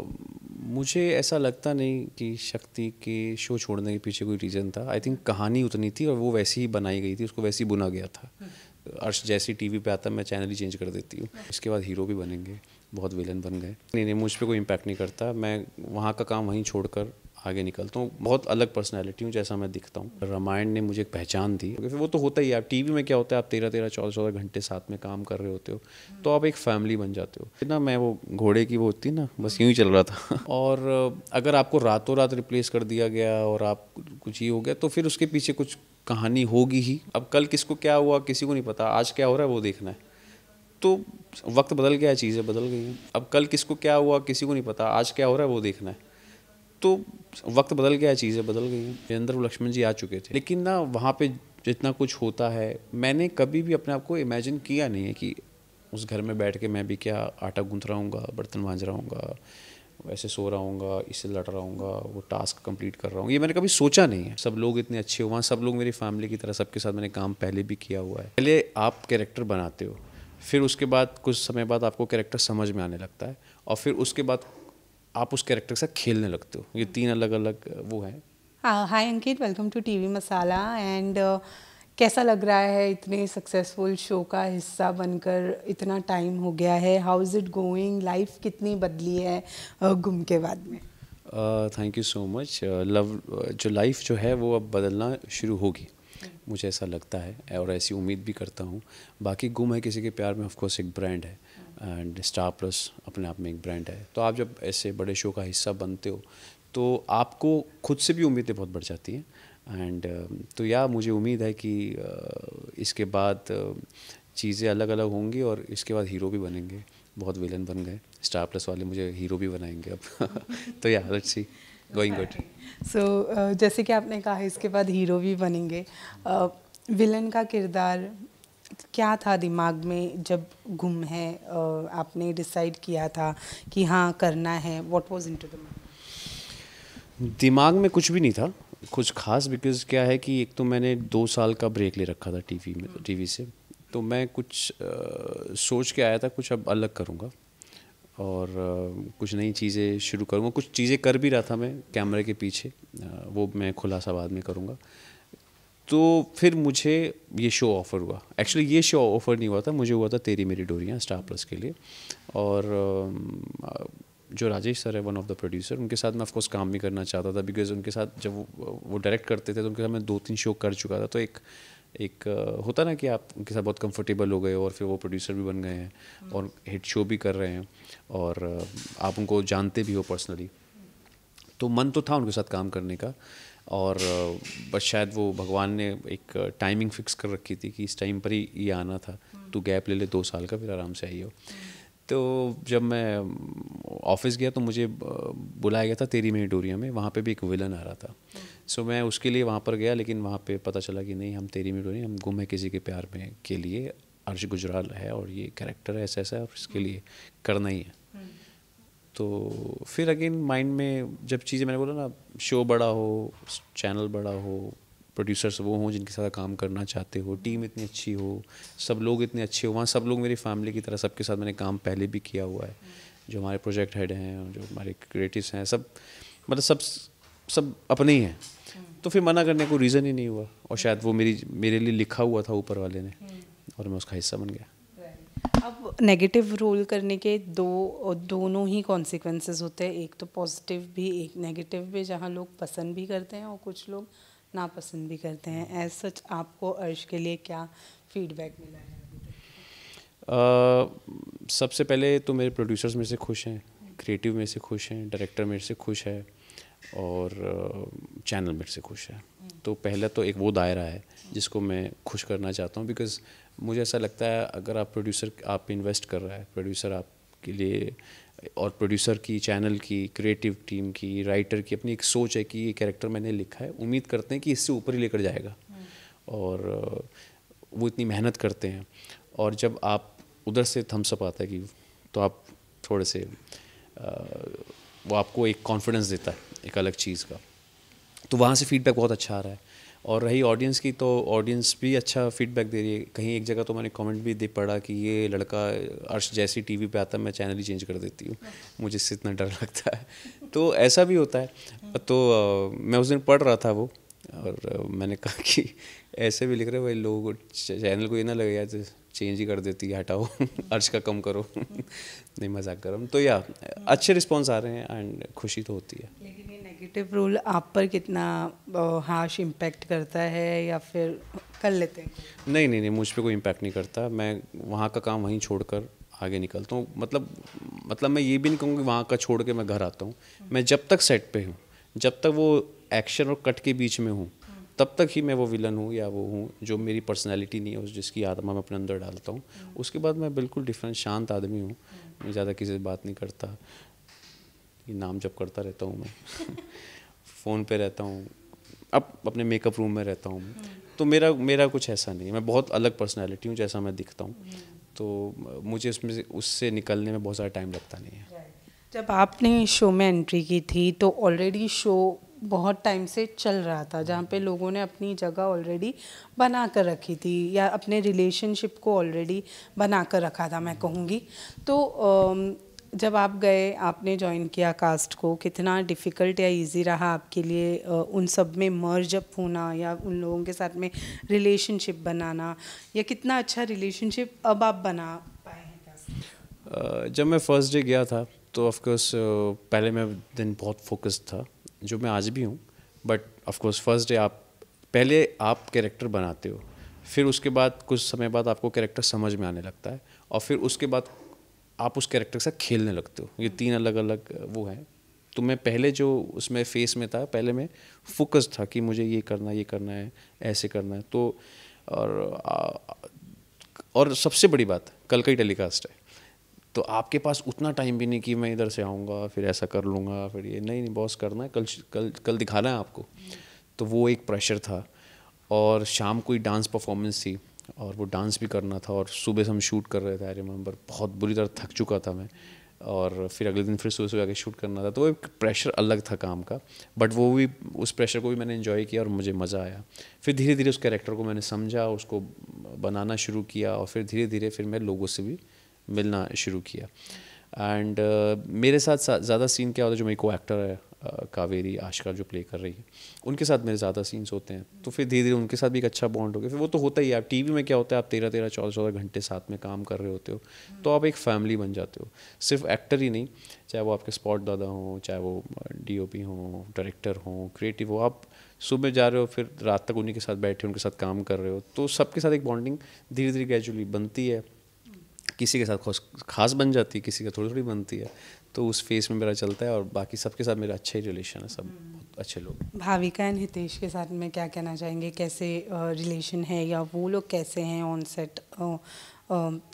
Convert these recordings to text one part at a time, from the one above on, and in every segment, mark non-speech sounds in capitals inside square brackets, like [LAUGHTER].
मुझे ऐसा लगता नहीं कि शक्ति के शो छोड़ने के पीछे कोई रीज़न था आई थिंक कहानी उतनी थी और वो वैसी ही बनाई गई थी उसको वैसी बुना गया था अर्श जैसे टी वी पे आता मैं चैनल ही चेंज कर देती हूँ हाँ। इसके बाद हीरो भी बनेंगे बहुत विलन बन गए नहीं नहीं मुझ पर कोई इम्पैक्ट नहीं करता मैं वहाँ का काम वहीं छोड़कर आगे निकलता हूँ बहुत अलग पर्सनैलिटी हूँ जैसा मैं दिखता हूँ रामायण ने मुझे एक पहचान दी क्योंकि वो तो होता ही है टी वी में क्या होता है आप तेरह तेरह चौदह चौदह घंटे साथ में काम कर रहे होते हो तो आप एक फैमिली बन जाते हो ना मैं वो घोड़े की वो होती ना बस यूँ ही चल रहा था [LAUGHS] और अगर आपको रातों रात रिप्लेस कर दिया गया और आप कुछ ही हो गया तो फिर उसके पीछे कुछ कहानी होगी ही अब कल किसको क्या हुआ किसी को नहीं पता आज क्या हो रहा है वो देखना है तो वक्त बदल गया चीज़ें बदल गई हैं अब कल किसको क्या हुआ किसी को नहीं पता आज क्या हो रहा है वो देखना है तो वक्त बदल गया चीज़ें बदल गई वीरेंद्र लक्ष्मण जी आ चुके थे लेकिन ना वहाँ पे जितना कुछ होता है मैंने कभी भी अपने आप को इमेजिन किया नहीं है कि उस घर में बैठ के मैं भी क्या आटा गूंथ रहा हूँ बर्तन मांझ रहा हूँ वैसे सो रहा हूँ इससे लड़ रहा हूँ वो टास्क कंप्लीट कर रहा हूँ ये मैंने कभी सोचा नहीं है सब लोग इतने अच्छे हो वहाँ सब लोग मेरी फैमिली की तरह सबके साथ मैंने काम पहले भी किया हुआ है पहले आप कैरेक्टर बनाते हो फिर उसके बाद कुछ समय बाद आपको कैरेक्टर समझ में आने लगता है और फिर उसके बाद आप उस कैरेक्टर के साथ खेलने लगते हो ये तीन अलग अलग वो हैं hi Ankit welcome to TV masala and कैसा लग रहा है इतने सक्सेसफुल शो का हिस्सा बनकर इतना टाइम हो गया है how is it going life कितनी बदली है गुम के बाद में thank you so much love जो लाइफ जो है वो अब बदलना शुरू होगी मुझे ऐसा लगता है और ऐसी उम्मीद भी करता हूँ बाकी गुम है किसी के प्यार में ऑफकोर्स एक ब्रांड है एंड स्टार प्लस अपने आप में एक ब्रांड है तो आप जब ऐसे बड़े शो का हिस्सा बनते हो तो आपको खुद से भी उम्मीदें बहुत बढ़ जाती हैं एंड uh, तो या मुझे उम्मीद है कि uh, इसके बाद uh, चीज़ें अलग अलग होंगी और इसके बाद हीरो भी बनेंगे बहुत विलन बन गए स्टार प्लस वाले मुझे हीरो भी बनाएंगे अब [LAUGHS] तो या let's see going good so जैसे कि आपने कहा इसके बाद हीरो भी बनेंगे विलन का किरदार क्या था दिमाग में जब गुम है आपने डिसाइड किया था कि हाँ करना है what was into the mind दिमाग में कुछ भी नहीं था कुछ खास बिकॉज क्या है कि एक तो मैंने दो साल का ब्रेक ले रखा था टीवी में टीवी हम्म। से तो मैं कुछ आ, सोच के आया था कुछ अब अलग करूँगा और आ, कुछ नई चीज़ें शुरू करूँगा कुछ चीज़ें कर भी रहा था मैं कैमरे के पीछे आ, वो मैं खुलासा बाद में करूँगा तो फिर मुझे ये शो ऑफ़र हुआ एक्चुअली ये शो ऑफ़र नहीं हुआ था मुझे हुआ था तेरी मेरी डोरियाँ स्टार प्लस के लिए और जो राजेश सर है वन ऑफ द प्रोड्यूसर उनके साथ मैं ऑफकोर्स काम भी करना चाहता था बिकॉज उनके साथ जब वो डायरेक्ट करते थे तो उनके साथ मैं दो तीन शो कर चुका था तो एक एक होता ना कि आप उनके साथ बहुत कंफर्टेबल हो गए और फिर वो प्रोड्यूसर भी बन गए हैं और हिट शो भी कर रहे हैं और आप उनको जानते भी हो पर्सनली तो मन तो था उनके साथ काम करने का और बस शायद वो भगवान ने एक टाइमिंग फिक्स कर रखी थी कि इस टाइम पर ही ये आना था तो गैप ले ले दो साल का फिर आराम से आई हो तो जब मैं ऑफिस गया तो मुझे बुलाया गया था तेरी मेरी डोरिया में वहाँ पे भी एक विलन आ रहा था सो so, मैं उसके लिए वहाँ पर गया लेकिन वहाँ पे पता चला कि नहीं हम तेरी मेरी डोरिया हम गुम है किसी के प्यार में के लिए अर्श गुजराल है और ये करेक्टर है ऐसा ऐसा और इसके लिए करना ही है हम्म। तो फिर अगेन माइंड में जब चीज़ें मैंने बोला ना शो बड़ा हो चैनल बड़ा हो प्रोड्यूसर्स वो हों जिनके साथ काम करना चाहते हो टीम इतनी अच्छी हो सब लोग इतने अच्छे हो वहाँ सब लोग मेरी फैमिली की तरह सबके साथ मैंने काम पहले भी किया हुआ है जो हमारे प्रोजेक्ट हेड हैं जो हमारे क्रिएटिव हैं सब मतलब सब सब अपने ही हैं तो फिर मना करने को रीज़न ही नहीं हुआ और शायद वो मेरी मेरे लिए लिखा हुआ था ऊपर वाले ने हम्म। और मैं उसका हिस्सा बन गया अब नेगेटिव रोल करने के दो दोनों ही कॉन्सिक्वेंसेज होते हैं एक तो पॉजिटिव भी एक नेगेटिव भी जहाँ लोग पसंद भी करते हैं और कुछ लोग नापसंद भी करते हैं एज सच आपको अर्श के लिए क्या फीडबैक मिला है Uh, सबसे पहले तो मेरे प्रोड्यूसर्स मेरे से खुश हैं क्रिएटिव मेरे से खुश हैं डायरेक्टर मेरे से खुश है और चैनल uh, मेरे से खुश है हम्म। तो पहला तो एक वो दायरा है जिसको मैं खुश करना चाहता हूँ बिकॉज मुझे ऐसा लगता है अगर आप प्रोड्यूसर आप इन्वेस्ट कर रहा है प्रोड्यूसर आपके लिए और प्रोड्यूसर की चैनल की क्रिएटिव टीम की राइटर की अपनी एक सोच है कि ये कैरेक्टर मैंने लिखा है उम्मीद करते हैं कि इससे ऊपर ही लेकर जाएगा हम्म। और वो इतनी मेहनत करते हैं और जब आप उधर से थम्सअप आता है कि तो आप थोड़े से वो आपको एक कॉन्फिडेंस देता है एक अलग चीज़ का तो वहाँ से फीडबैक बहुत अच्छा आ रहा है और रही ऑडियंस की तो ऑडियंस भी अच्छा फीडबैक दे रही है कहीं एक जगह तो मैंने कमेंट भी दे पड़ा कि ये लड़का अर्श जैसी टीवी पे आता है मैं चैनल ही चेंज कर देती हूँ मुझे इससे इतना डर लगता है तो ऐसा भी होता है तो मैं उस दिन पढ़ रहा था वो और मैंने कहा कि ऐसे भी लिख रहे भाई लोगों चैनल को ये ना लगे यार चेंज ही कर देती है हटाओ [LAUGHS] अर्श का कम करो [LAUGHS] नहीं मजाक करो तो या अच्छे रिस्पॉन्स आ रहे हैं एंड खुशी तो होती है नेगेटिव रूल आप पर कितना हार्श इम्पैक्ट करता है या फिर कर लेते हैं नहीं नहीं नहीं मुझ पर कोई इम्पैक्ट नहीं करता मैं वहाँ का काम वहीं छोड़ कर आगे निकलता हूँ मतलब मतलब मैं ये भी नहीं कहूँगी वहाँ का छोड़ के मैं घर आता हूँ मैं जब तक सेट पे हूँ जब तक वो एक्शन और कट के बीच में हूँ तब तक ही मैं वो विलन हूँ या वो हूँ जो मेरी पर्सनैलिटी नहीं है उस जिसकी आत्मा मैं अपने अंदर डालता हूँ उसके बाद मैं बिल्कुल डिफरेंट शांत आदमी हूँ मैं ज़्यादा किसी से बात नहीं करता ये नाम जब करता रहता हूँ मैं [LAUGHS] फ़ोन पे रहता हूँ अब अपने मेकअप रूम में रहता हूँ हम्म। तो मेरा मेरा कुछ ऐसा नहीं है मैं बहुत अलग पर्सनैलिटी हूँ जैसा मैं दिखता हूँ हम्म। तो मुझे उसमें उससे निकलने में बहुत सारा टाइम लगता नहीं है जब आपने शो में एंट्री की थी तो ऑलरेडी शो बहुत टाइम से चल रहा था जहाँ हम्म। पे लोगों ने अपनी जगह ऑलरेडी बना कर रखी थी या अपने रिलेशनशिप को ऑलरेडी बना कर रखा था मैं कहूँगी तो जब आप गए आपने ज्वाइन किया कास्ट को कितना डिफ़िकल्ट या इजी रहा आपके लिए उन सब में मर्ज अप होना या उन लोगों के साथ में रिलेशनशिप बनाना या कितना अच्छा रिलेशनशिप अब आप बना पाए हैं जब मैं फर्स्ट डे गया था तो ऑफकोर्स पहले मैं दिन बहुत फोकस्ड था जो मैं आज भी हूँ बट ऑफकोर्स फर्स्ट डे आप पहले आप कैरेक्टर बनाते हो फिर उसके बाद कुछ समय बाद आपको कैरेक्टर समझ में आने लगता है और फिर उसके बाद आप उस कैरेक्टर के साथ खेलने लगते हो ये तीन अलग अलग वो हैं तो मैं पहले जो उसमें फेस में था पहले मैं फोकस था कि मुझे ये करना ये करना है ऐसे करना है तो और और सबसे बड़ी बात कल का ही टेलीकास्ट है तो आपके पास उतना टाइम भी नहीं कि मैं इधर से आऊँगा फिर ऐसा कर लूँगा फिर ये नहीं नहीं बॉस करना है कल कल कल दिखाना है आपको तो वो एक प्रेशर था और शाम कोई डांस परफॉर्मेंस थी और वो डांस भी करना था और सुबह से हम शूट कर रहे थे आई रिमेंबर बहुत बुरी तरह थक चुका था मैं और फिर अगले दिन फिर सुबह सुबह आके शूट करना था तो वो एक प्रेशर अलग था काम का बट वो भी उस प्रेशर को भी मैंने इन्जॉय किया और मुझे मज़ा आया फिर धीरे धीरे उस कैरेक्टर को मैंने समझा उसको बनाना शुरू किया और फिर धीरे धीरे फिर मैं लोगों से भी मिलना शुरू किया एंड uh, मेरे साथ ज़्यादा सीन क्या होता है जो मेरी को एक्टर है कावेरी आशिका जो प्ले कर रही है उनके साथ मेरे ज़्यादा सीन्स होते हैं तो फिर धीरे धीरे उनके साथ भी एक अच्छा बॉन्ड हो गया फिर वो तो होता ही है टी वी में क्या होता है आप तेरह तेरह चौदह चौदह घंटे साथ में काम कर रहे होते हो तो आप एक फैमिली बन जाते हो सिर्फ एक्टर ही नहीं चाहे वो आपके स्पॉट दादा हों चाहे वो डी ओ पी हों डायरेक्टर हों क्रिएटिव हो आप सुबह जा रहे हो फिर रात तक उन्हीं के साथ बैठे उनके साथ काम कर रहे हो तो सबके साथ एक बॉन्डिंग धीरे धीरे ग्रेजुअली बनती है किसी के साथ खास बन जाती है किसी का थोड़ी थोड़ी बनती है तो उस फेस में मेरा चलता है और बाकी सबके साथ मेरा अच्छा ही रिलेशन है सब बहुत अच्छे लोग भाविका एंड हितेश के साथ में क्या कहना चाहेंगे कैसे रिलेशन है या वो लोग कैसे हैं ऑन सेट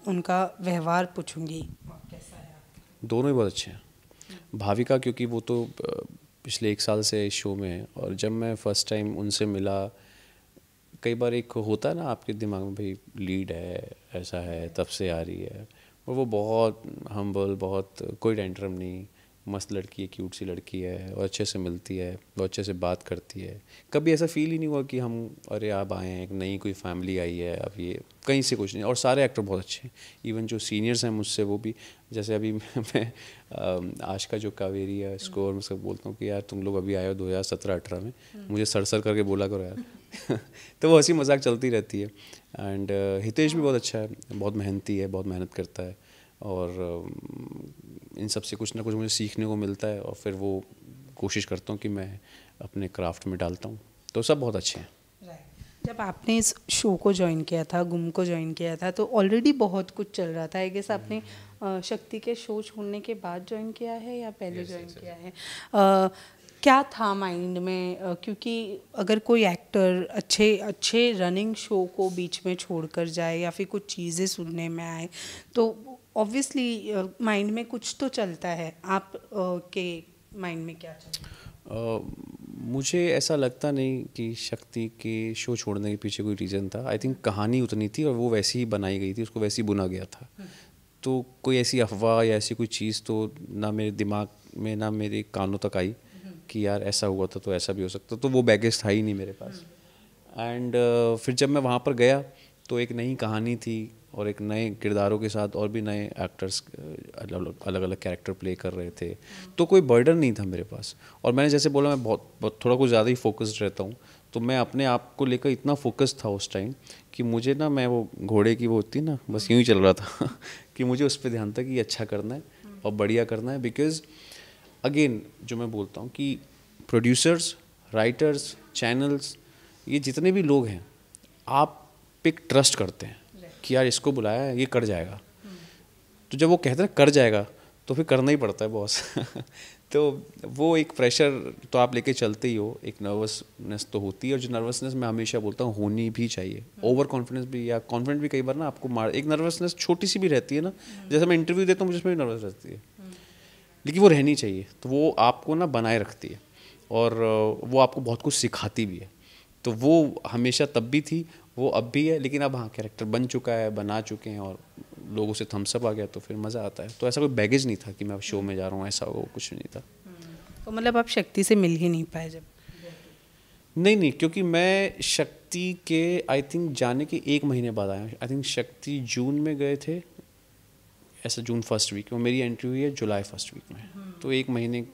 उनका व्यवहार पूछूंगी कैसा है दोनों ही बहुत अच्छे हैं भाविका क्योंकि वो तो पिछले एक साल से इस शो में है और जब मैं फ़र्स्ट टाइम उनसे मिला कई बार एक होता है ना आपके दिमाग में भाई लीड है ऐसा है तब से आ रही है और वो बहुत हम्बल बहुत कोई टेंट्रम नहीं मस्त लड़की है क्यूट सी लड़की है और अच्छे से मिलती है और अच्छे से बात करती है कभी ऐसा फील ही नहीं हुआ कि हम अरे आप आए हैं एक नई कोई फैमिली आई है अब ये कहीं से कुछ नहीं और सारे एक्टर बहुत अच्छे हैं इवन जो सीनियर्स हैं मुझसे वो भी जैसे अभी [LAUGHS] मैं आज का जो कावेरी है स्कोर मैं सब बोलता हूँ कि यार तुम लोग अभी आए हो दो हज़ार सत्रह अठारह में हम्म। मुझे सर सर करके बोला करो यार [LAUGHS] तो वो हंसी मजाक चलती रहती है एंड uh, हितेश भी बहुत अच्छा है बहुत मेहनती है बहुत मेहनत करता है और um, इन सब से कुछ ना कुछ मुझे सीखने को मिलता है और फिर वो कोशिश करता हूँ कि मैं अपने क्राफ्ट में डालता हूँ तो सब बहुत अच्छे हैं जब आपने इस शो को ज्वाइन किया था गुम को ज्वाइन किया था तो ऑलरेडी बहुत कुछ चल रहा था आई गेस आपने हम्म। uh, शक्ति के शो छोड़ने के बाद ज्वाइन किया है या पहले ज्वाइन किया है uh, क्या था माइंड में क्योंकि अगर कोई एक्टर अच्छे अच्छे रनिंग शो को बीच में छोड़ कर जाए या फिर कुछ चीज़ें सुनने में आए तो ऑब्वियसली माइंड में कुछ तो चलता है आप के माइंड में क्या चलता मुझे ऐसा लगता नहीं कि शक्ति के शो छोड़ने के पीछे कोई रीज़न था आई थिंक कहानी उतनी थी और वो वैसी ही बनाई गई थी उसको वैसी बुना गया था हम्म। तो कोई ऐसी अफवाह या ऐसी कोई चीज़ तो ना मेरे दिमाग में ना मेरे कानों तक आई कि यार ऐसा हुआ था तो ऐसा भी हो सकता तो वो बैगेज था ही नहीं मेरे पास एंड uh, फिर जब मैं वहाँ पर गया तो एक नई कहानी थी और एक नए किरदारों के साथ और भी नए एक्टर्स uh, अलग अलग, कैरेक्टर प्ले कर रहे थे तो कोई बर्डन नहीं था मेरे पास और मैंने जैसे बोला मैं बहुत, बहुत थोड़ा कुछ ज़्यादा ही फोकस्ड रहता हूँ तो मैं अपने आप को लेकर इतना फोकस था उस टाइम कि मुझे ना मैं वो घोड़े की वो होती ना बस यूँ ही चल रहा था [LAUGHS] कि मुझे उस पर ध्यान था कि अच्छा करना है और बढ़िया करना है बिकॉज़ अगेन जो मैं बोलता हूँ कि प्रोड्यूसर्स राइटर्स चैनल्स ये जितने भी लोग हैं आप पे ट्रस्ट करते हैं कि यार इसको बुलाया है ये कर जाएगा तो जब वो कहते हैं कर जाएगा तो फिर करना ही पड़ता है बॉस [LAUGHS] तो वो एक प्रेशर तो आप लेके चलते ही हो एक नर्वसनेस तो होती है और जो नर्वसनेस मैं हमेशा बोलता हूँ होनी भी चाहिए ओवर hmm. कॉन्फिडेंस भी या कॉन्फिडेंट भी कई बार ना आपको मार एक नर्वसनेस छोटी सी भी रहती है ना hmm. जैसे मैं इंटरव्यू देता हूँ मुझे उसमें भी नर्वस रहती है लेकिन वो रहनी चाहिए तो वो आपको ना बनाए रखती है और वो आपको बहुत कुछ सिखाती भी है तो वो हमेशा तब भी थी वो अब भी है लेकिन अब हाँ कैरेक्टर बन चुका है बना चुके हैं और लोगों से थम्सअप आ गया तो फिर मज़ा आता है तो ऐसा कोई बैगेज नहीं था कि मैं शो में जा रहा हूँ ऐसा वो कुछ नहीं था हम्म। तो मतलब आप शक्ति से मिल ही नहीं पाए जब नहीं नहीं क्योंकि मैं शक्ति के आई थिंक जाने के एक महीने बाद आया आई थिंक शक्ति जून में गए थे ऐसा जून फर्स्ट वीक में मेरी एंट्री हुई है जुलाई फर्स्ट वीक में हम्म। तो एक महीने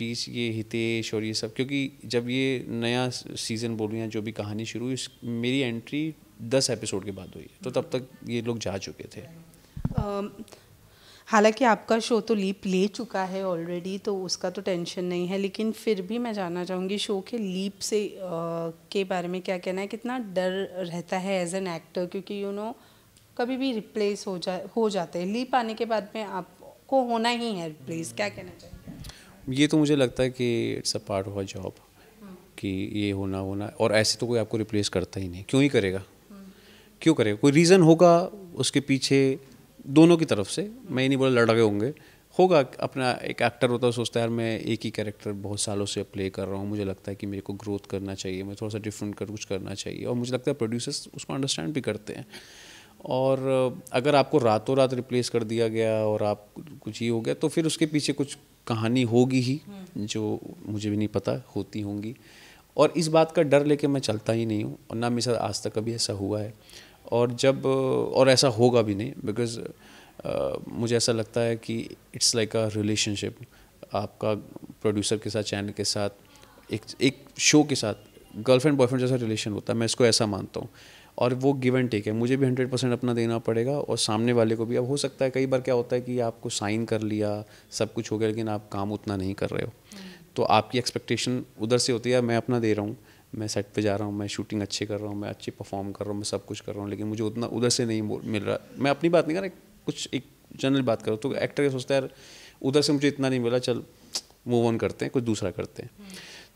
बीच ये हितेश और ये सब क्योंकि जब ये नया सीज़न बोलूँ या जो भी कहानी शुरू हुई मेरी एंट्री दस एपिसोड के बाद हुई तो तब तक ये लोग जा चुके थे हालांकि आपका शो तो लीप ले चुका है ऑलरेडी तो उसका तो टेंशन नहीं है लेकिन फिर भी मैं जानना चाहूँगी शो के लीप से आ, के बारे में क्या कहना है कितना डर रहता है एज एन एक्टर क्योंकि यू you नो know, कभी भी रिप्लेस हो जा हो जाते हैं लीप आने के बाद में आपको होना ही है रिप्लेस क्या कहना चाहिए ये तो मुझे लगता है कि it's a part of a job कि ये होना होना और ऐसे तो कोई आपको रिप्लेस करता ही नहीं क्यों ही करेगा हम्म। क्यों करेगा कोई रीज़न होगा उसके पीछे दोनों की तरफ से मैं ये नहीं बोला लड़ रहे होंगे होगा अपना एक एक्टर होता है सोचता है यार मैं एक ही कैरेक्टर बहुत सालों से प्ले कर रहा हूँ मुझे लगता है कि मेरे को ग्रोथ करना चाहिए मैं थोड़ा सा डिफरेंट कर कुछ करना चाहिए और मुझे लगता है प्रोड्यूसर्स उसको अंडरस्टैंड भी करते हैं और अगर आपको रातों रात रिप्लेस कर दिया गया और आप कुछ ये हो गया तो फिर उसके पीछे कुछ कहानी होगी ही हम्म। जो मुझे भी नहीं पता होती होंगी और इस बात का डर लेके मैं चलता ही नहीं हूँ और ना मेरे साथ आज तक कभी ऐसा हुआ है और जब और ऐसा होगा भी नहीं बिकॉज uh, मुझे ऐसा लगता है कि इट्स लाइक अ रिलेशनशिप आपका प्रोड्यूसर के साथ चैनल के साथ एक एक शो के साथ गर्लफ्रेंड बॉयफ्रेंड जैसा रिलेशन होता है मैं इसको ऐसा मानता हूँ और वो गिव एंड टेक है मुझे भी हंड्रेड परसेंट अपना देना पड़ेगा और सामने वाले को भी अब हो सकता है कई बार क्या होता है कि आपको साइन कर लिया सब कुछ हो गया लेकिन आप काम उतना नहीं कर रहे हो तो आपकी एक्सपेक्टेशन उधर से होती है मैं अपना दे रहा हूँ मैं सेट पे जा रहा हूँ मैं शूटिंग अच्छी कर रहा हूँ मैं अच्छी परफॉर्म कर रहा हूँ मैं सब कुछ कर रहा हूँ लेकिन मुझे उतना उधर से नहीं मिल रहा मैं अपनी बात नहीं कर रहा कुछ एक जनरल बात हूँ तो एक्टर ये सोचता है यार उधर से मुझे इतना नहीं मिला चल मूव ऑन करते हैं कुछ दूसरा करते हैं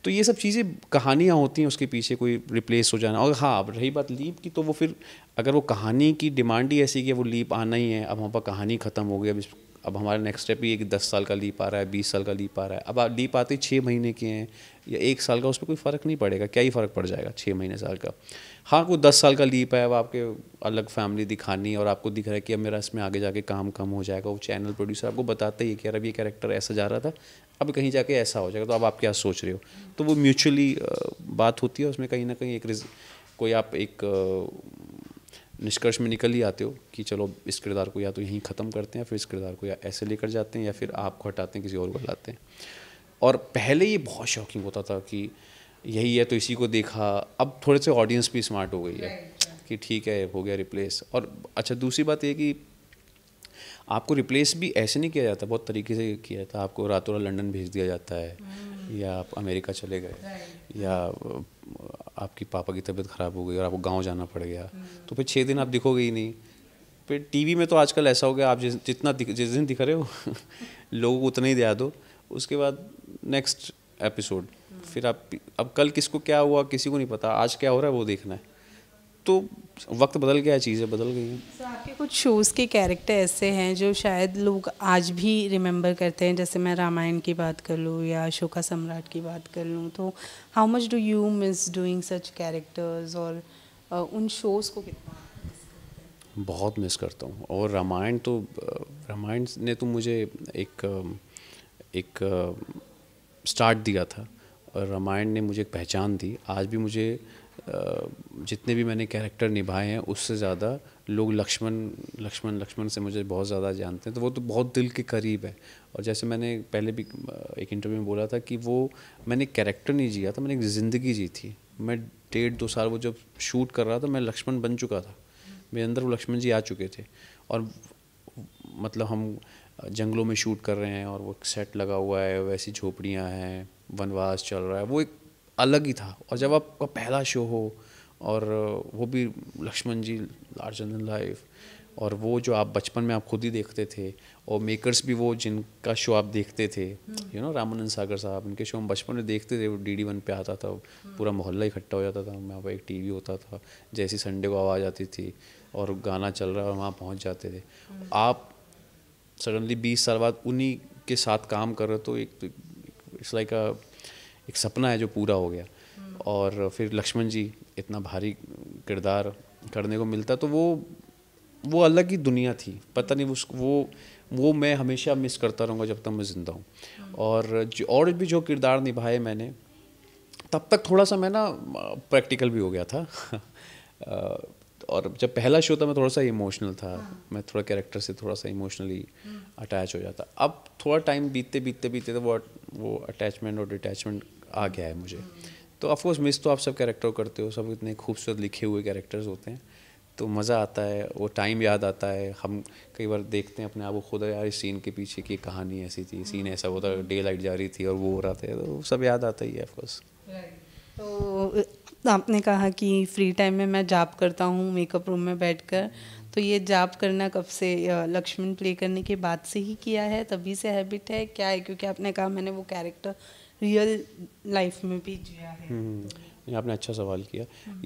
तो ये सब चीज़ें कहानियाँ होती हैं उसके पीछे कोई रिप्लेस हो जाना और हाँ अब रही बात लीप की तो वो फिर अगर वो कहानी की डिमांड ही ऐसी कि वो लीप आना ही है अब पर कहानी ख़त्म हो गई अब इस अब हमारा नेक्स्ट स्टेप ये कि दस साल का लीप आ रहा है बीस साल का लीप आ रहा है अब आप लीप आते छः महीने के हैं या एक साल का उस पर कोई फ़र्क नहीं पड़ेगा क्या ही फ़र्क पड़ जाएगा छः महीने साल का हाँ कोई दस साल का लीप है अब आपके अलग फैमिली दिखानी और आपको दिख रहा है कि अब मेरा इसमें आगे जाके काम कम हो जाएगा वो चैनल प्रोड्यूसर आपको बताते ही कि यार अब ये कैरेक्टर ऐसा जा रहा था अब कहीं जाके ऐसा हो जाएगा तो अब आप क्या सोच रहे हो तो वो म्यूचुअली बात होती है उसमें कहीं ना कहीं एक कोई आप एक निष्कर्ष में निकल ही आते हो कि चलो इस किरदार को या तो यहीं ख़त्म करते हैं फिर इस किरदार को या ऐसे लेकर जाते हैं या फिर आपको हटाते हैं किसी और को हटाते हैं और पहले ये बहुत शौकिंग होता था कि यही है तो इसी को देखा अब थोड़े से ऑडियंस भी स्मार्ट हो गई है कि ठीक है हो गया रिप्लेस और अच्छा दूसरी बात ये कि आपको रिप्लेस भी ऐसे नहीं किया जाता बहुत तरीके से किया जाता आपको रातों रात लंदन भेज दिया जाता है hmm. या आप अमेरिका चले गए या आपकी पापा की तबीयत ख़राब हो गई और आपको गांव जाना पड़ गया hmm. तो फिर छः दिन आप दिखोगे ही नहीं फिर टीवी में तो आजकल ऐसा हो गया आप जितना दिख जिस दिन दिख रहे हो [LAUGHS] लोगों को उतना ही दिया दो उसके बाद नेक्स्ट एपिसोड फिर आप अब कल किसको क्या हुआ किसी को नहीं पता आज क्या हो रहा है वो देखना है तो वक्त बदल गया चीज़ें बदल गई हैं आपके कुछ शोज़ के कैरेक्टर ऐसे हैं जो शायद लोग आज भी रिमेंबर करते हैं जैसे मैं रामायण की बात कर लूँ या अशोका सम्राट की बात कर लूँ तो how much do you miss doing such characters और उन शोज़ को कितना बहुत मिस करता हूँ और रामायण तो रामायण ने तो मुझे एक एक स्टार्ट दिया था और रामायण ने मुझे एक पहचान दी आज भी मुझे जितने भी मैंने कैरेक्टर निभाए हैं उससे ज़्यादा लोग लक्ष्मण लक्ष्मण लक्ष्मण से मुझे बहुत ज़्यादा जानते हैं तो वो तो बहुत दिल के करीब है और जैसे मैंने पहले भी एक इंटरव्यू में बोला था कि वो मैंने कैरेक्टर नहीं जिया था मैंने एक ज़िंदगी जी थी मैं डेढ़ दो साल वो जब शूट कर रहा था मैं लक्ष्मण बन चुका था मेरे अंदर वो लक्ष्मण जी आ चुके थे और मतलब हम जंगलों में शूट कर रहे हैं और वो सेट लगा हुआ है वैसी झोपड़ियाँ हैं वनवास चल रहा है वो एक अलग ही था और जब आपका पहला शो हो और वो भी Lakshman ji large and life और वो जो आप बचपन में आप खुद ही देखते थे और मेकर्स भी वो जिनका शो आप देखते थे you hmm. No Ramanand Sagar साहब उनके शो हम बचपन में देखते थे वो डी डी वन पर आता था हम्म। पूरा मोहल्ला इकट्ठा हो जाता था वहाँ पर एक टी वी होता था जैसी संडे को आवाज़ आती थी और गाना चल रहा है वहाँ पहुँच जाते थे हम्म। आप सडनली बीस साल बाद उन्हीं के साथ काम कर रहे तो एक तो इट्स लाइक अ एक सपना है जो पूरा हो गया और फिर लक्ष्मण जी इतना भारी किरदार करने को मिलता तो वो वो अलग ही दुनिया थी पता नहीं उस वो वो मैं हमेशा मिस करता रहूँगा जब तक मैं ज़िंदा हूँ और जो और भी जो किरदार निभाए मैंने तब तक थोड़ा सा मैं ना प्रैक्टिकल भी हो गया था [LAUGHS] और जब पहला शो था मैं थोड़ा सा इमोशनल था हाँ। मैं थोड़ा कैरेक्टर से थोड़ा सा इमोशनली हम्म। अटैच हो जाता अब थोड़ा टाइम बीतते बीतते बीतते तो वो वो अटैचमेंट और डिटैचमेंट आ गया है मुझे हम्म। तो ऑफकोर्स मिस तो आप सब कैरेक्टर करते हो सब इतने खूबसूरत लिखे हुए कैरेक्टर्स होते हैं तो मज़ा आता है वो टाइम याद आता है हम कई बार देखते हैं अपने आप को खुद यार इस सीन के पीछे की कहानी ऐसी थी सीन हाँ। ऐसा होता डे लाइट जा रही थी और वो हो रहा था तो सब याद आता ही है ऑफकोर्स तो तो आपने कहा कि फ्री टाइम में मैं जाप करता हूँ मेकअप रूम में बैठकर तो ये जाप करना कब से लक्ष्मण प्ले करने के बाद से ही किया है तभी से हैबिट है क्या है क्योंकि आपने कहा मैंने वो कैरेक्टर रियल लाइफ में भी जिया है हम्म, हम्म, हम्म। आपने अच्छा सवाल किया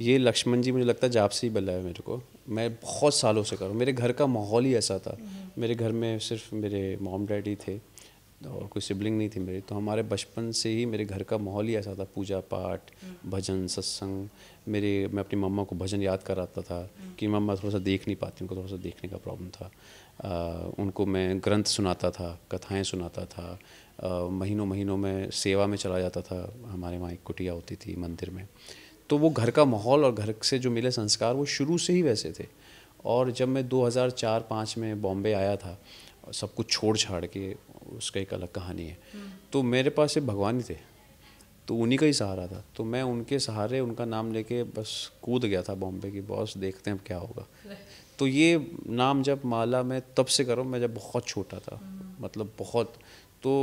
ये लक्ष्मण जी मुझे लगता है जाप से ही बल्ला है मेरे को मैं बहुत सालों से करूँ मेरे घर का माहौल ही ऐसा था मेरे घर में सिर्फ मेरे मॉम डैडी थे और कोई सिबलिंग नहीं थी मेरी तो हमारे बचपन से ही मेरे घर का माहौल ही ऐसा था पूजा पाठ हम्म। भजन सत्संग मेरे मैं अपनी मम्मा को भजन याद कराता था हम्म। कि मम्मा थोड़ा सा देख नहीं पाती उनको थोड़ा सा देखने का प्रॉब्लम था आ, उनको मैं ग्रंथ सुनाता था कथाएं सुनाता था आ, महीनों महीनों में सेवा में चला जाता था हमारे वहाँ एक कुटिया होती थी मंदिर में तो वो घर का माहौल और घर से जो मिले संस्कार वो शुरू से ही वैसे थे और जब मैं 2004-5 में बॉम्बे आया था सब कुछ छोड़ छाड़ के उसका एक अलग कहानी है हम्म। तो मेरे पास सिर्फ भगवान ही थे तो उन्हीं का ही सहारा था तो मैं उनके सहारे उनका नाम लेके बस कूद गया था बॉम्बे की बॉस देखते हैं क्या होगा [LAUGHS] तो ये नाम जब माला मैं तब से करूँ मैं जब बहुत छोटा था हम्म। मतलब बहुत तो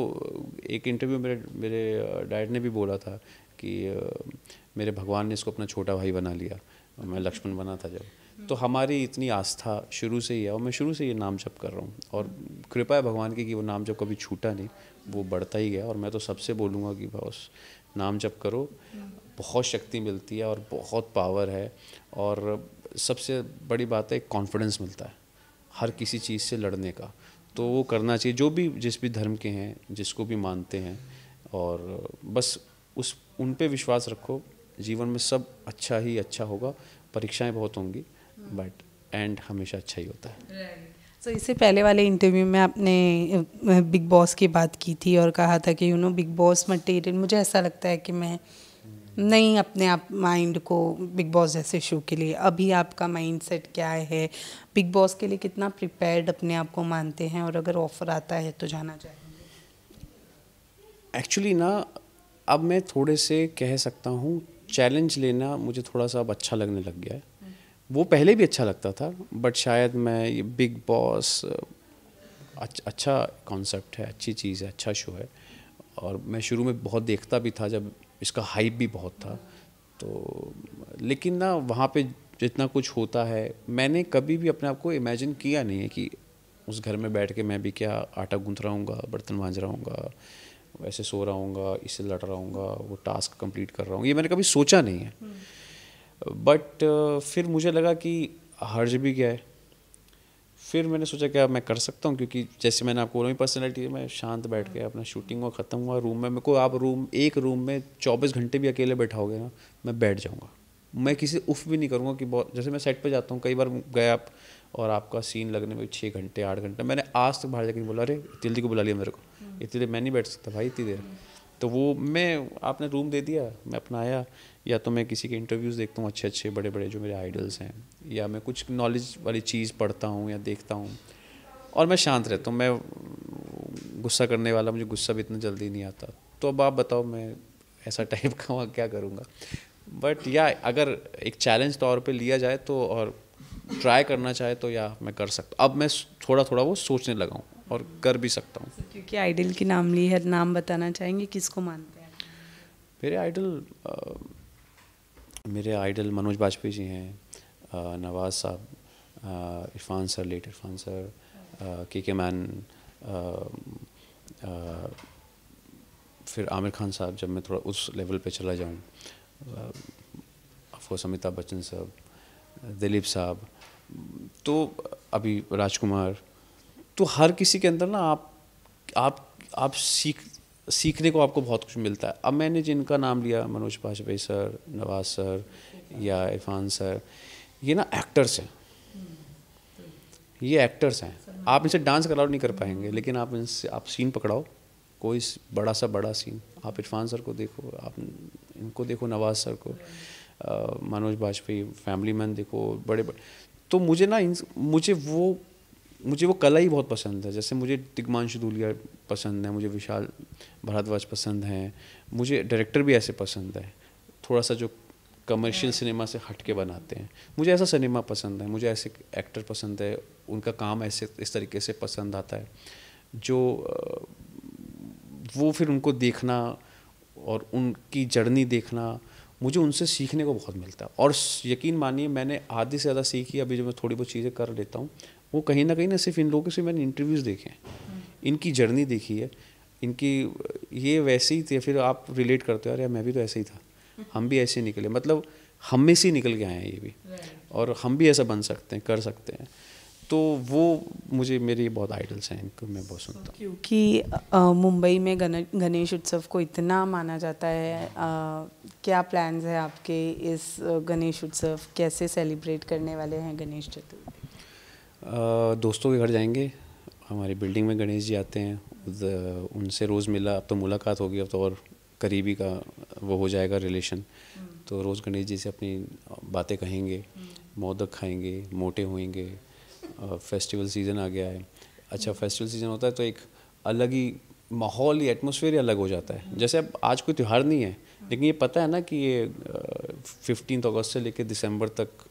एक इंटरव्यू मेरे मेरे डैड ने भी बोला था कि मेरे भगवान ने इसको अपना छोटा भाई बना लिया मैं लक्ष्मण बना था जब तो हमारी इतनी आस्था शुरू से ही है और मैं शुरू से ये नाम जप कर रहा हूँ और कृपा है भगवान की कि वो नाम जब कभी छूटा नहीं वो बढ़ता ही गया और मैं तो सबसे बोलूँगा कि बस नाम जप करो बहुत शक्ति मिलती है और बहुत पावर है और सबसे बड़ी बात है कॉन्फिडेंस मिलता है हर किसी चीज़ से लड़ने का तो वो करना चाहिए जो भी जिस भी धर्म के हैं जिसको भी मानते हैं और बस उस उन पर विश्वास रखो जीवन में सब अच्छा ही अच्छा होगा परीक्षाएं बहुत होंगी बट एंड हमेशा अच्छा ही होता है सो so, इससे पहले वाले इंटरव्यू में आपने बिग बॉस की बात की थी और कहा था कि you know Bigg Boss material मुझे ऐसा लगता है कि मैं नहीं अपने आप माइंड को बिग बॉस जैसे शो के लिए अभी आपका माइंड सेट क्या है बिग बॉस के लिए कितना प्रिपेयर्ड अपने आप को मानते हैं और अगर ऑफर आता है तो जाना चाहिए एक्चुअली ना अब मैं थोड़े से कह सकता हूँ चैलेंज लेना मुझे थोड़ा सा अब अच्छा लगने लग गया है वो पहले भी अच्छा लगता था बट शायद मैं ये बिग बॉस अच्छा कॉन्सेप्ट है अच्छी चीज़ है अच्छा शो है और मैं शुरू में बहुत देखता भी था जब इसका हाइप भी बहुत था तो लेकिन ना वहाँ पे जितना कुछ होता है मैंने कभी भी अपने आप को इमेजिन किया नहीं है कि उस घर में बैठ के मैं भी क्या आटा गूंथ रहा हूँ बर्तन मांज रहा हूँ वैसे सो रहा हूँ इसे लड़ रहा हूँ वो टास्क कंप्लीट कर रहा हूँ ये मैंने कभी सोचा नहीं है हम्म। बट uh, फिर मुझे लगा कि हर्ज भी गया है फिर मैंने सोचा क्या मैं कर सकता हूँ क्योंकि जैसे मैंने आपको बोला पर्सनैलिटी मैं शांत बैठ गया अपना शूटिंग हुआ ख़त्म हुआ रूम में मेरे को आप रूम एक रूम में चौबीस घंटे भी अकेले बैठाओगे ना मैं बैठ जाऊँगा मैं किसी उफ भी नहीं करूँगा कि बहुत जैसे मैं सेट पर जाता हूँ कई बार गए आप और आपका सीन लगने में छः घंटे आठ घंटे मैंने आज तक बाहर जाकर बोला अरे जल्दी को बुला लिया मेरे को इतनी देर मैं नहीं बैठ सकता भाई इतनी देर तो वो मैं आपने रूम दे दिया मैं अपना आया या तो मैं किसी के इंटरव्यूज़ देखता हूँ अच्छे अच्छे बड़े बड़े जो मेरे आइडल्स हैं या मैं कुछ नॉलेज वाली चीज़ पढ़ता हूँ या देखता हूँ और मैं शांत रहता हूँ मैं गुस्सा करने वाला मुझे गुस्सा भी इतना जल्दी नहीं आता तो अब आप बताओ मैं ऐसा टाइप का वहाँ क्या करूँगा बट या अगर एक चैलेंज तौर पर लिया जाए तो और ट्राई करना चाहे तो या मैं कर सकता अब मैं थोड़ा थोड़ा वो सोचने लगा हूँ और कर भी सकता हूँ क्योंकि आइडल की नाम ली है नाम बताना चाहेंगे किसको मानते हैं मेरे आइडल मेरे आइडल मनोज वाजपेयी जी हैं नवाज़ साहब Irfan sir late Irfan sir के के मैन फिर आमिर खान साहब जब मैं थोड़ा उस लेवल पे चला जाऊँ ऑफकोर्स अमिताभ बच्चन साहब दिलीप साहब तो अभी राजकुमार तो हर किसी के अंदर ना आप आप आप सीख सीखने को आपको बहुत कुछ मिलता है अब मैंने जिनका नाम लिया मनोज वाजपेयी सर नवाज सर या इरफान सर ये ना एक्टर्स हैं ये एक्टर्स हैं आप इनसे डांस कराओ नहीं कर पाएंगे लेकिन आप इनसे आप सीन पकड़ाओ कोई बड़ा सा बड़ा सीन आप इरफान सर को देखो आप इनको देखो नवाज सर को मनोज वाजपेयी फैमिली मैन देखो बड़े बड़े तो मुझे ना इन मुझे वो मुझे वो कला ही बहुत पसंद है जैसे मुझे तिगमांशु दुलिया पसंद है मुझे विशाल भारद्वाज पसंद हैं मुझे डायरेक्टर भी ऐसे पसंद है थोड़ा सा जो कमर्शियल हाँ। सिनेमा से हट के बनाते हैं मुझे ऐसा सिनेमा पसंद है मुझे ऐसे एक्टर पसंद है उनका काम ऐसे इस तरीके से पसंद आता है जो वो फिर उनको देखना और उनकी जर्नी देखना मुझे उनसे सीखने को बहुत मिलता है और यकीन मानिए मैंने आधी से ज़्यादा सीखी अभी जो मैं थोड़ी बहुत चीज़ें कर लेता हूँ वो कहीं ना कहीं ना सिर्फ इन लोगों से मैंने इंटरव्यूज़ देखे हैं इनकी जर्नी देखी है इनकी ये वैसे ही थे फिर आप रिलेट करते हो अरे मैं भी तो ऐसे ही था हम भी ऐसे निकले मतलब हम में से ही निकल के आए हैं ये भी और हम भी ऐसा बन सकते हैं कर सकते हैं तो वो मुझे मेरे बहुत आइडल्स हैं इनको मैं बहुत सुनता हूँ क्योंकि मुंबई में गण गणेश उत्सव को इतना माना जाता है आ, क्या प्लान्स हैं आपके इस गणेश उत्सव कैसे सेलिब्रेट करने वाले हैं गणेश चतुर्थी दोस्तों के घर जाएंगे हमारी बिल्डिंग में गणेश जी आते हैं उनसे रोज़ मिला अब तो मुलाकात होगी अब तो और करीबी का वो हो जाएगा रिलेशन हम्म। तो रोज़ गणेश जी से अपनी बातें कहेंगे हम्म। मोदक खाएंगे मोटे होएंगे फेस्टिवल सीज़न आ गया है अच्छा फेस्टिवल हम्म। सीज़न होता है तो एक अलग ही माहौल ही एटमोसफेयर ही अलग हो जाता है जैसे अब आज कोई त्यौहार नहीं है लेकिन ये पता है ना कि ये फिफ्टीन अगस्त से लेकर दिसंबर तक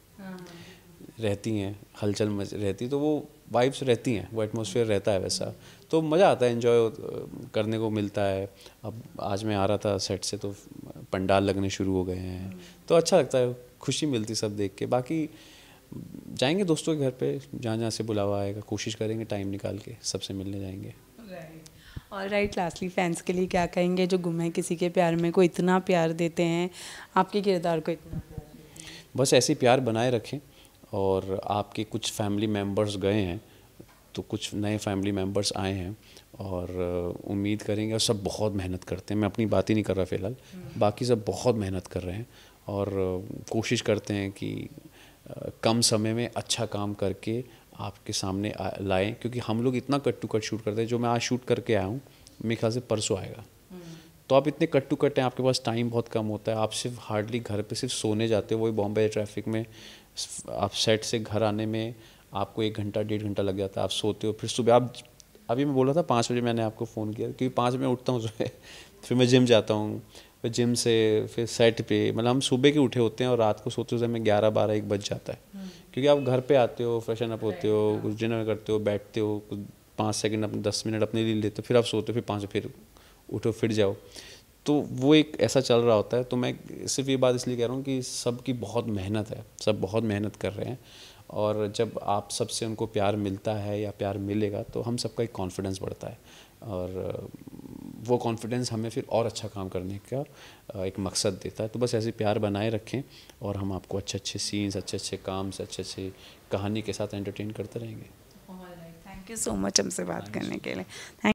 रहती हैं हलचल मच रहती तो वो वाइब्स रहती हैं वो एटमोसफियर रहता है वैसा तो मज़ा आता है इन्जॉय करने को मिलता है अब आज मैं आ रहा था सेट से तो पंडाल लगने शुरू हो गए हैं तो अच्छा लगता है खुशी मिलती सब देख के बाकी जाएंगे दोस्तों के घर पे जहाँ जहाँ से बुलावा आएगा कोशिश करेंगे टाइम निकाल के सबसे मिलने जाएंगे और राइट लास्टली फैंस के लिए क्या कहेंगे जो गुम है किसी के प्यार में को इतना प्यार देते हैं आपके किरदार को इतना बस ऐसे प्यार बनाए रखें और आपके कुछ फैमिली मेम्बर्स गए हैं तो कुछ नए फैमिली मेम्बर्स आए हैं और उम्मीद करेंगे और सब बहुत मेहनत करते हैं मैं अपनी बात ही नहीं कर रहा फ़िलहाल हम्म। बाकी सब बहुत मेहनत कर रहे हैं और कोशिश करते हैं कि कम समय में अच्छा काम करके आपके सामने लाएं क्योंकि हम लोग इतना कट टू कट शूट करते हैं जो मैं आज शूट करके आया हूँ मेरे ख्याल से परसों आएगा हम्म। तो आप इतने कट टू कट हैं आपके पास टाइम बहुत कम होता है आप सिर्फ हार्डली घर पे सिर्फ सोने जाते हो वही बॉम्बे ट्रैफिक में आप सेट से घर आने में आपको एक घंटा डेढ़ घंटा लग जाता है आप सोते हो फिर सुबह आप अभी मैं बोला था पाँच बजे मैंने आपको फ़ोन किया क्योंकि पाँच बजे उठता हूँ सुबह [LAUGHS] फिर मैं जिम जाता हूँ फिर जिम से फिर सेट पे मतलब हम सुबह के उठे होते हैं और रात को सोते हुए हमें ग्यारह बारह एक बज जाता है हम्म। क्योंकि आप घर पे आते हो फ्रेशन अप होते हो कुछ हाँ। डिनर करते हो बैठते हो कुछ पाँच सेकेंड अपने दस मिनट अपने लिए लेते हो फिर आप सोते हो फिर पाँच फिर उठो फिर जाओ तो वो एक ऐसा चल रहा होता है तो मैं सिर्फ ये बात इसलिए कह रहा हूँ कि सबकी बहुत मेहनत है सब बहुत मेहनत कर रहे हैं और जब आप सबसे उनको प्यार मिलता है या प्यार मिलेगा तो हम सबका एक कॉन्फिडेंस बढ़ता है और वो कॉन्फिडेंस हमें फिर और अच्छा काम करने का एक मकसद देता है तो बस ऐसे प्यार बनाए रखें और हम आपको अच्छे अच्छे सीन्स अच्छे अच्छे काम से अच्छे अच्छे कहानी के साथ एंटरटेन करते रहेंगे थैंक यू सो मच हमसे बात करने के लिए